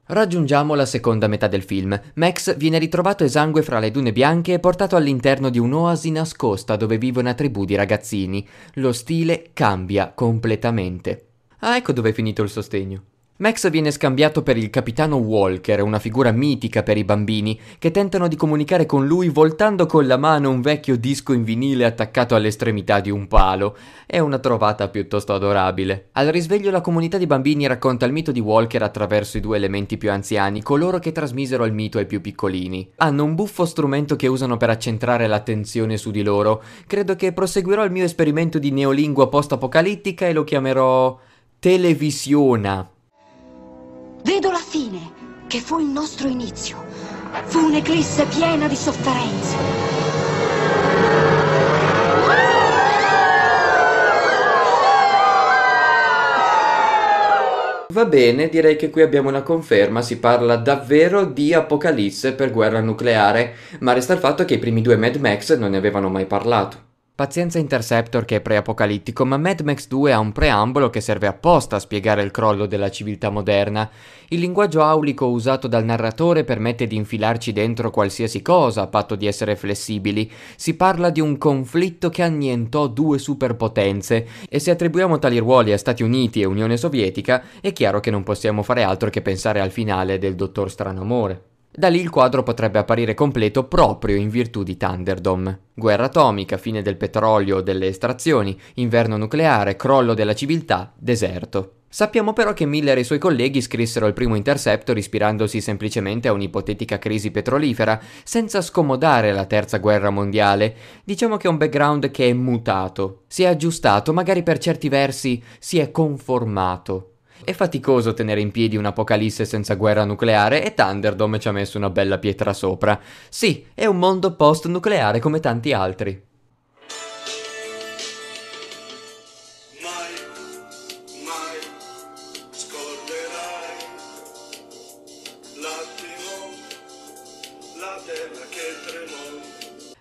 Raggiungiamo la seconda metà del film. Max viene ritrovato esangue fra le dune bianche e portato all'interno di un'oasi nascosta dove vive una tribù di ragazzini. Lo stile cambia completamente. Ah, ecco dove è finito il sostegno. Max viene scambiato per il capitano Walker, una figura mitica per i bambini, che tentano di comunicare con lui voltando con la mano un vecchio disco in vinile attaccato all'estremità di un palo. È una trovata piuttosto adorabile. Al risveglio la comunità di bambini racconta il mito di Walker attraverso i due elementi più anziani, coloro che trasmisero il mito ai più piccolini. Hanno un buffo strumento che usano per accentrare l'attenzione su di loro. Credo che proseguirò il mio esperimento di neolingua post-apocalittica e lo chiamerò... Televisiona. Vedo la fine, che fu il nostro inizio. Fu un'eclisse piena di sofferenze. Va bene, direi che qui abbiamo una conferma, si parla davvero di apocalisse per guerra nucleare, ma resta il fatto che i primi due Mad Max non ne avevano mai parlato. Pazienza Interceptor che è preapocalittico, ma Mad Max 2 ha un preambolo che serve apposta a spiegare il crollo della civiltà moderna. Il linguaggio aulico usato dal narratore permette di infilarci dentro qualsiasi cosa, a patto di essere flessibili. Si parla di un conflitto che annientò due superpotenze, e se attribuiamo tali ruoli a Stati Uniti e Unione Sovietica, è chiaro che non possiamo fare altro che pensare al finale del Dottor Strano Amore. Da lì il quadro potrebbe apparire completo proprio in virtù di Thunderdome. Guerra atomica, fine del petrolio o delle estrazioni, inverno nucleare, crollo della civiltà, deserto. Sappiamo però che Miller e i suoi colleghi scrissero il primo Interceptor ispirandosi semplicemente a un'ipotetica crisi petrolifera, senza scomodare la terza guerra mondiale. Diciamo che è un background che è mutato, si è aggiustato, magari per certi versi si è conformato. È faticoso tenere in piedi un'apocalisse senza guerra nucleare e Thunderdome ci ha messo una bella pietra sopra. Sì, è un mondo post-nucleare come tanti altri.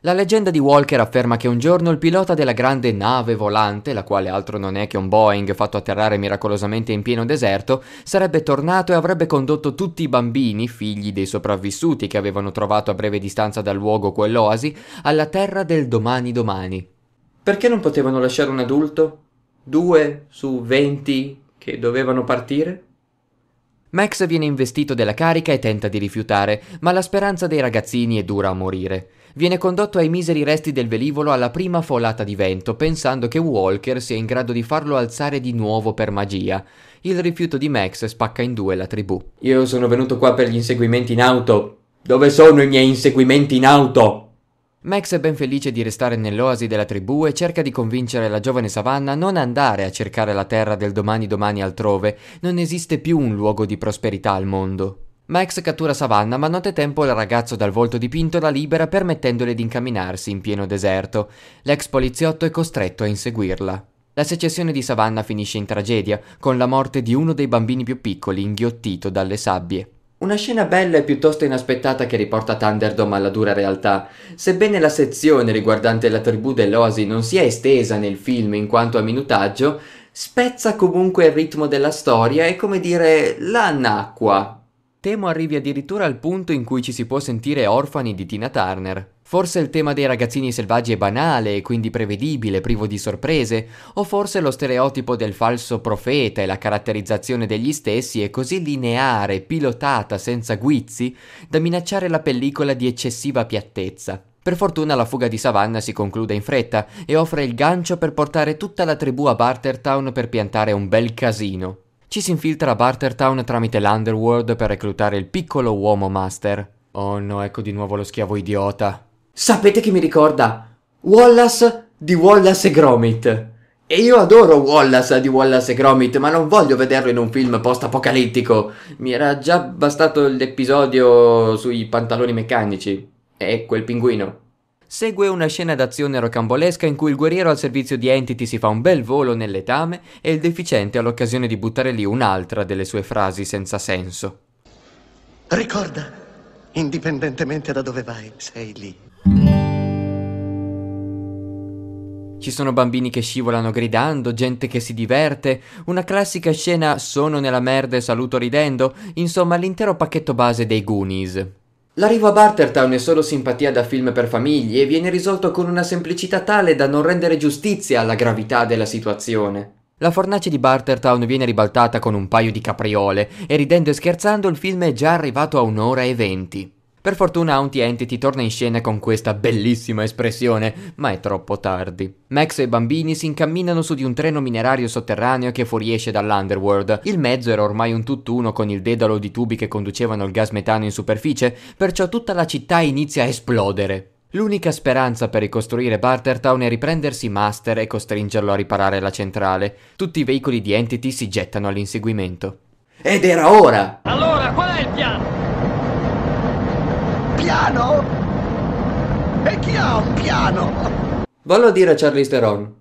La leggenda di Walker afferma che un giorno il pilota della grande nave volante, la quale altro non è che un Boeing fatto atterrare miracolosamente in pieno deserto, sarebbe tornato e avrebbe condotto tutti i bambini, figli dei sopravvissuti che avevano trovato a breve distanza dal luogo quell'oasi, alla terra del domani domani. Perché non potevano lasciare un adulto? Due su venti che dovevano partire? Max viene investito della carica e tenta di rifiutare, ma la speranza dei ragazzini è dura a morire. Viene condotto ai miseri resti del velivolo alla prima folata di vento, pensando che Walker sia in grado di farlo alzare di nuovo per magia. Il rifiuto di Max spacca in due la tribù. Io sono venuto qua per gli inseguimenti in auto. Dove sono i miei inseguimenti in auto? Max è ben felice di restare nell'oasi della tribù e cerca di convincere la giovane Savannah a non andare a cercare la terra del domani domani altrove, non esiste più un luogo di prosperità al mondo. Max cattura Savannah ma nottetempo il ragazzo dal volto dipinto la libera permettendole di incamminarsi in pieno deserto. L'ex poliziotto è costretto a inseguirla. La secessione di Savannah finisce in tragedia, con la morte di uno dei bambini più piccoli inghiottito dalle sabbie. Una scena bella e piuttosto inaspettata che riporta Thunderdome alla dura realtà. Sebbene la sezione riguardante la tribù dell'Osi non sia estesa nel film in quanto a minutaggio, spezza comunque il ritmo della storia e come dire la Temo arrivi addirittura al punto in cui ci si può sentire orfani di Tina Turner. Forse il tema dei ragazzini selvaggi è banale e quindi prevedibile, privo di sorprese, o forse lo stereotipo del falso profeta e la caratterizzazione degli stessi è così lineare, pilotata, senza guizzi, da minacciare la pellicola di eccessiva piattezza. Per fortuna la fuga di Savannah si conclude in fretta e offre il gancio per portare tutta la tribù a Bartertown per piantare un bel casino. Ci si infiltra a Bartertown tramite l'Underworld per reclutare il piccolo uomo master. Oh no, ecco di nuovo lo schiavo idiota. Sapete chi mi ricorda? Wallace di Wallace e Gromit. E io adoro Wallace di Wallace e Gromit, ma non voglio vederlo in un film post-apocalittico. Mi era già bastato l'episodio sui pantaloni meccanici e quel pinguino. Segue una scena d'azione rocambolesca in cui il guerriero al servizio di Entity si fa un bel volo nell'etame e il deficiente ha l'occasione di buttare lì un'altra delle sue frasi senza senso. Ricorda, indipendentemente da dove vai, sei lì. Ci sono bambini che scivolano gridando, gente che si diverte, una classica scena sono nella merda e saluto ridendo, insomma l'intero pacchetto base dei Goonies. L'arrivo a Bartertown è solo simpatia da film per famiglie e viene risolto con una semplicità tale da non rendere giustizia alla gravità della situazione. La fornace di Bartertown viene ribaltata con un paio di capriole e ridendo e scherzando il film è già arrivato a un'ora e venti. Per fortuna Auntie Entity torna in scena con questa bellissima espressione, ma è troppo tardi. Max e i bambini si incamminano su di un treno minerario sotterraneo che fuoriesce dall'Underworld. Il mezzo era ormai un tutt'uno con il dedalo di tubi che conducevano il gas metano in superficie, perciò tutta la città inizia a esplodere. L'unica speranza per ricostruire Bartertown è riprendersi Master e costringerlo a riparare la centrale. Tutti i veicoli di Entity si gettano all'inseguimento. Ed era ora! Allora, qual è il piano? piano? E chi ha un piano? Voglio dire a Charlie Theron.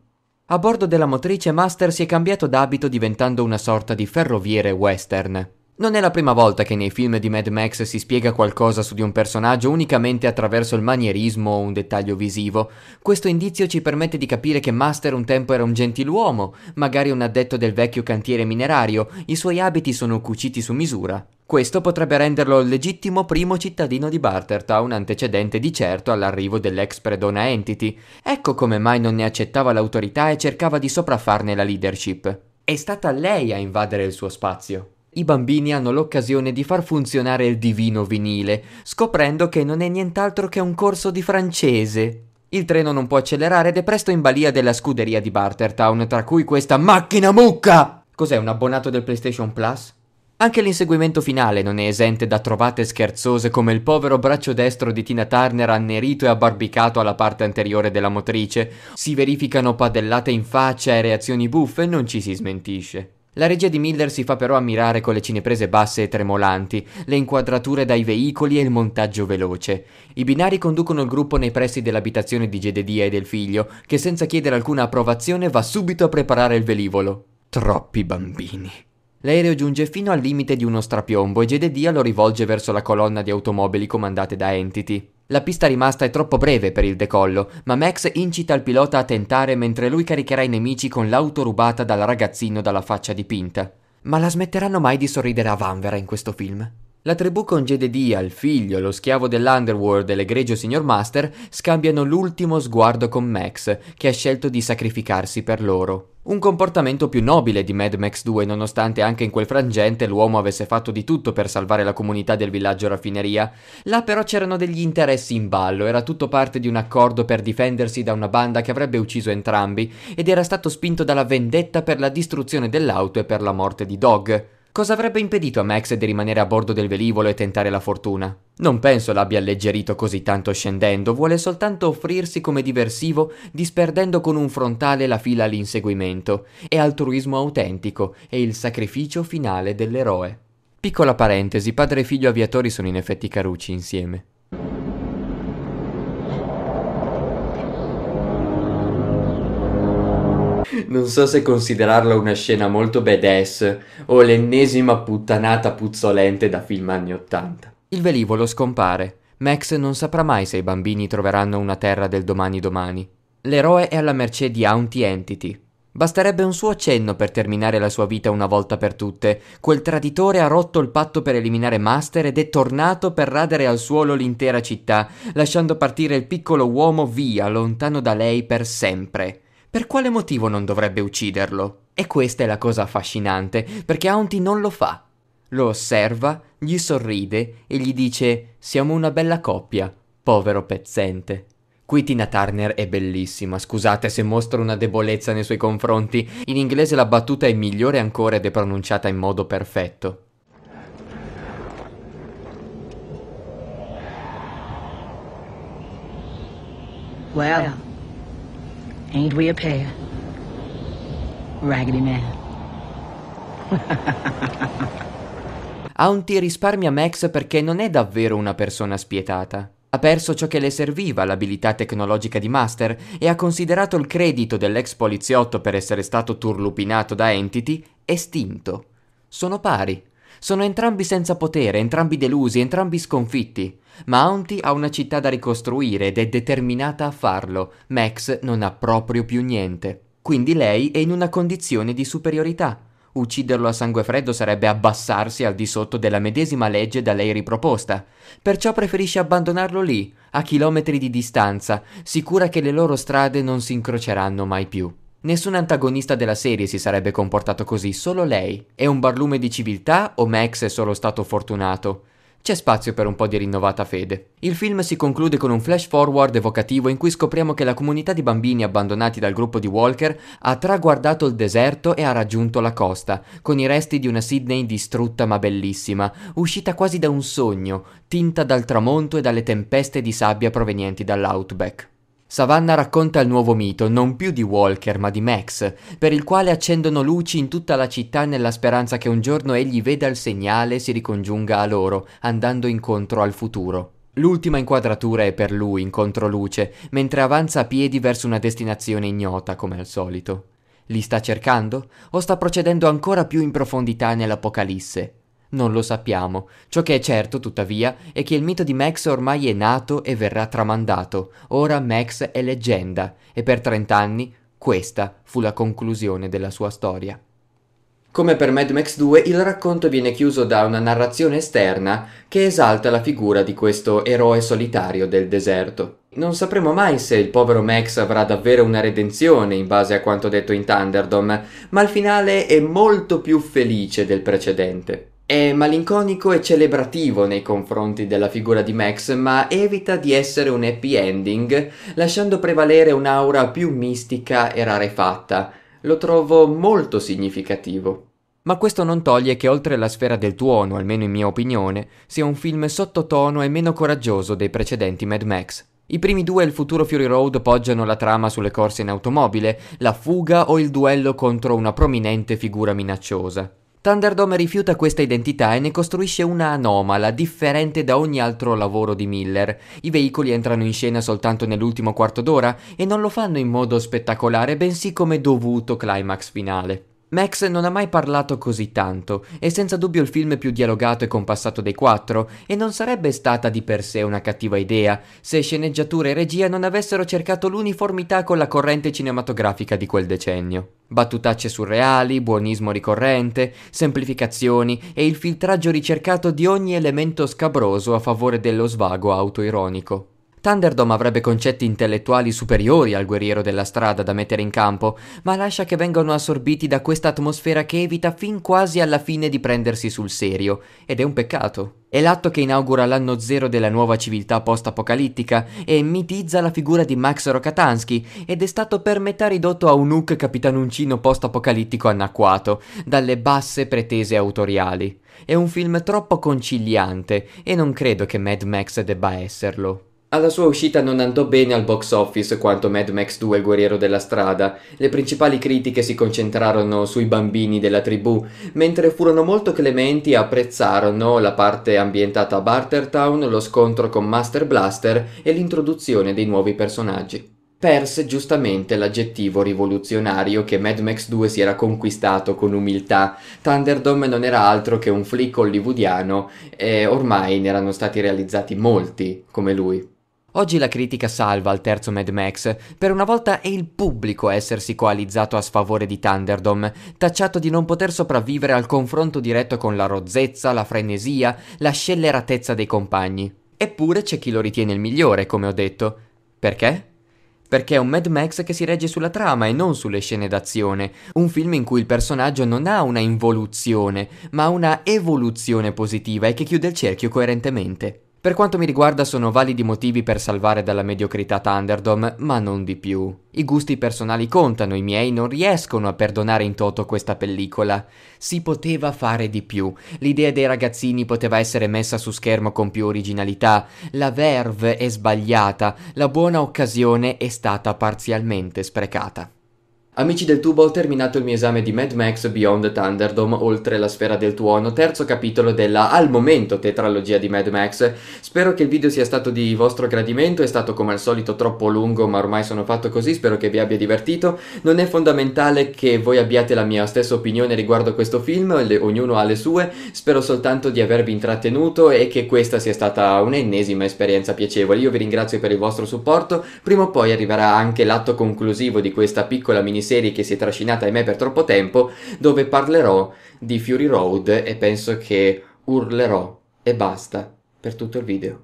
A bordo della motrice Master si è cambiato d'abito diventando una sorta di ferroviere western. Non è la prima volta che nei film di Mad Max si spiega qualcosa su di un personaggio unicamente attraverso il manierismo o un dettaglio visivo. Questo indizio ci permette di capire che Master un tempo era un gentiluomo, magari un addetto del vecchio cantiere minerario, i suoi abiti sono cuciti su misura. Questo potrebbe renderlo il legittimo primo cittadino di Bartertown, antecedente di certo all'arrivo dell'ex predona Entity. Ecco come mai non ne accettava l'autorità e cercava di sopraffarne la leadership. È stata lei a invadere il suo spazio i bambini hanno l'occasione di far funzionare il divino vinile, scoprendo che non è nient'altro che un corso di francese. Il treno non può accelerare ed è presto in balia della scuderia di Bartertown, tra cui questa macchina mucca! Cos'è un abbonato del PlayStation Plus? Anche l'inseguimento finale non è esente da trovate scherzose come il povero braccio destro di Tina Turner annerito e abbarbicato alla parte anteriore della motrice. Si verificano padellate in faccia e reazioni buffe e non ci si smentisce. La regia di Miller si fa però ammirare con le cineprese basse e tremolanti, le inquadrature dai veicoli e il montaggio veloce. I binari conducono il gruppo nei pressi dell'abitazione di Gededia e del figlio, che senza chiedere alcuna approvazione va subito a preparare il velivolo. Troppi bambini. L'aereo giunge fino al limite di uno strapiombo e Gededia lo rivolge verso la colonna di automobili comandate da Entity. La pista rimasta è troppo breve per il decollo, ma Max incita il pilota a tentare mentre lui caricherà i nemici con l'auto rubata dal ragazzino dalla faccia dipinta. Ma la smetteranno mai di sorridere a Vanvera in questo film? La tribù congede Dia, il figlio, lo schiavo dell'Underworld e l'egregio signor Master scambiano l'ultimo sguardo con Max, che ha scelto di sacrificarsi per loro. Un comportamento più nobile di Mad Max 2, nonostante anche in quel frangente l'uomo avesse fatto di tutto per salvare la comunità del villaggio raffineria. Là però c'erano degli interessi in ballo, era tutto parte di un accordo per difendersi da una banda che avrebbe ucciso entrambi, ed era stato spinto dalla vendetta per la distruzione dell'auto e per la morte di Dog. Cosa avrebbe impedito a Max di rimanere a bordo del velivolo e tentare la fortuna? Non penso l'abbia alleggerito così tanto scendendo, vuole soltanto offrirsi come diversivo, disperdendo con un frontale la fila all'inseguimento. È altruismo autentico, è il sacrificio finale dell'eroe. Piccola parentesi, padre e figlio aviatori sono in effetti carucci insieme. Non so se considerarla una scena molto badass o l'ennesima puttanata puzzolente da film anni Ottanta. Il velivolo scompare. Max non saprà mai se i bambini troveranno una terra del domani domani. L'eroe è alla mercé di Auntie Entity. Basterebbe un suo accenno per terminare la sua vita una volta per tutte. Quel traditore ha rotto il patto per eliminare Master ed è tornato per radere al suolo l'intera città, lasciando partire il piccolo uomo via, lontano da lei per sempre per quale motivo non dovrebbe ucciderlo? E questa è la cosa affascinante, perché Auntie non lo fa. Lo osserva, gli sorride e gli dice Siamo una bella coppia, povero pezzente. Qui Tina Turner è bellissima, scusate se mostro una debolezza nei suoi confronti. In inglese la battuta è migliore ancora ed è pronunciata in modo perfetto. Well. Ain't we a pair? Raggedy man. Auntie risparmia Max perché non è davvero una persona spietata. Ha perso ciò che le serviva, l'abilità tecnologica di Master, e ha considerato il credito dell'ex poliziotto per essere stato turlupinato da Entity estinto. Sono pari. Sono entrambi senza potere, entrambi delusi, entrambi sconfitti. Ma Auntie ha una città da ricostruire ed è determinata a farlo. Max non ha proprio più niente. Quindi lei è in una condizione di superiorità. Ucciderlo a sangue freddo sarebbe abbassarsi al di sotto della medesima legge da lei riproposta. Perciò preferisce abbandonarlo lì, a chilometri di distanza, sicura che le loro strade non si incroceranno mai più. Nessun antagonista della serie si sarebbe comportato così, solo lei. È un barlume di civiltà o Max è solo stato fortunato? C'è spazio per un po' di rinnovata fede. Il film si conclude con un flash forward evocativo in cui scopriamo che la comunità di bambini abbandonati dal gruppo di Walker ha traguardato il deserto e ha raggiunto la costa, con i resti di una Sydney distrutta ma bellissima, uscita quasi da un sogno, tinta dal tramonto e dalle tempeste di sabbia provenienti dall'outback. Savannah racconta il nuovo mito, non più di Walker ma di Max, per il quale accendono luci in tutta la città nella speranza che un giorno egli veda il segnale e si ricongiunga a loro, andando incontro al futuro. L'ultima inquadratura è per lui in controluce, mentre avanza a piedi verso una destinazione ignota, come al solito. Li sta cercando? O sta procedendo ancora più in profondità nell'Apocalisse? Non lo sappiamo. Ciò che è certo, tuttavia, è che il mito di Max ormai è nato e verrà tramandato. Ora Max è leggenda e per trent'anni questa fu la conclusione della sua storia. Come per Mad Max 2, il racconto viene chiuso da una narrazione esterna che esalta la figura di questo eroe solitario del deserto. Non sapremo mai se il povero Max avrà davvero una redenzione in base a quanto detto in Thunderdome, ma il finale è molto più felice del precedente. È malinconico e celebrativo nei confronti della figura di Max, ma evita di essere un happy ending, lasciando prevalere un'aura più mistica e rarefatta. Lo trovo molto significativo. Ma questo non toglie che oltre la sfera del tuono, almeno in mia opinione, sia un film sottotono e meno coraggioso dei precedenti Mad Max. I primi due e il futuro Fury Road poggiano la trama sulle corse in automobile, la fuga o il duello contro una prominente figura minacciosa. Thunderdome rifiuta questa identità e ne costruisce una anomala, differente da ogni altro lavoro di Miller. I veicoli entrano in scena soltanto nell'ultimo quarto d'ora e non lo fanno in modo spettacolare, bensì come dovuto climax finale. Max non ha mai parlato così tanto, è senza dubbio il film più dialogato e compassato dei quattro, e non sarebbe stata di per sé una cattiva idea se sceneggiatura e regia non avessero cercato l'uniformità con la corrente cinematografica di quel decennio. Battutacce surreali, buonismo ricorrente, semplificazioni e il filtraggio ricercato di ogni elemento scabroso a favore dello svago autoironico. Thunderdome avrebbe concetti intellettuali superiori al guerriero della strada da mettere in campo, ma lascia che vengano assorbiti da questa atmosfera che evita fin quasi alla fine di prendersi sul serio, ed è un peccato. È l'atto che inaugura l'anno zero della nuova civiltà post-apocalittica e mitizza la figura di Max Rokatansky ed è stato per metà ridotto a un Hook capitanuncino post-apocalittico anacquato, dalle basse pretese autoriali. È un film troppo conciliante e non credo che Mad Max debba esserlo. Alla sua uscita non andò bene al box office quanto Mad Max 2 Guerriero della Strada. Le principali critiche si concentrarono sui bambini della tribù, mentre furono molto clementi e apprezzarono la parte ambientata a Bartertown, lo scontro con Master Blaster e l'introduzione dei nuovi personaggi. Perse giustamente l'aggettivo rivoluzionario che Mad Max 2 si era conquistato con umiltà. Thunderdome non era altro che un flick hollywoodiano e ormai ne erano stati realizzati molti come lui. Oggi la critica salva al terzo Mad Max, per una volta è il pubblico essersi coalizzato a sfavore di Thunderdome, tacciato di non poter sopravvivere al confronto diretto con la rozzezza, la frenesia, la scelleratezza dei compagni. Eppure c'è chi lo ritiene il migliore, come ho detto. Perché? Perché è un Mad Max che si regge sulla trama e non sulle scene d'azione, un film in cui il personaggio non ha una involuzione, ma una evoluzione positiva e che chiude il cerchio coerentemente. Per quanto mi riguarda sono validi motivi per salvare dalla mediocrità Thunderdome, ma non di più. I gusti personali contano, i miei non riescono a perdonare in toto questa pellicola. Si poteva fare di più. L'idea dei ragazzini poteva essere messa su schermo con più originalità. La verve è sbagliata, la buona occasione è stata parzialmente sprecata. Amici del tubo, ho terminato il mio esame di Mad Max Beyond Thunderdome, oltre la sfera del tuono, terzo capitolo della, al momento, tetralogia di Mad Max. Spero che il video sia stato di vostro gradimento, è stato come al solito troppo lungo, ma ormai sono fatto così, spero che vi abbia divertito. Non è fondamentale che voi abbiate la mia stessa opinione riguardo a questo film, le, ognuno ha le sue, spero soltanto di avervi intrattenuto e che questa sia stata un'ennesima esperienza piacevole. Io vi ringrazio per il vostro supporto, prima o poi arriverà anche l'atto conclusivo di questa piccola miniserie miniserie che si è trascinata ahimè per troppo tempo, dove parlerò di Fury Road e penso che urlerò e basta per tutto il video.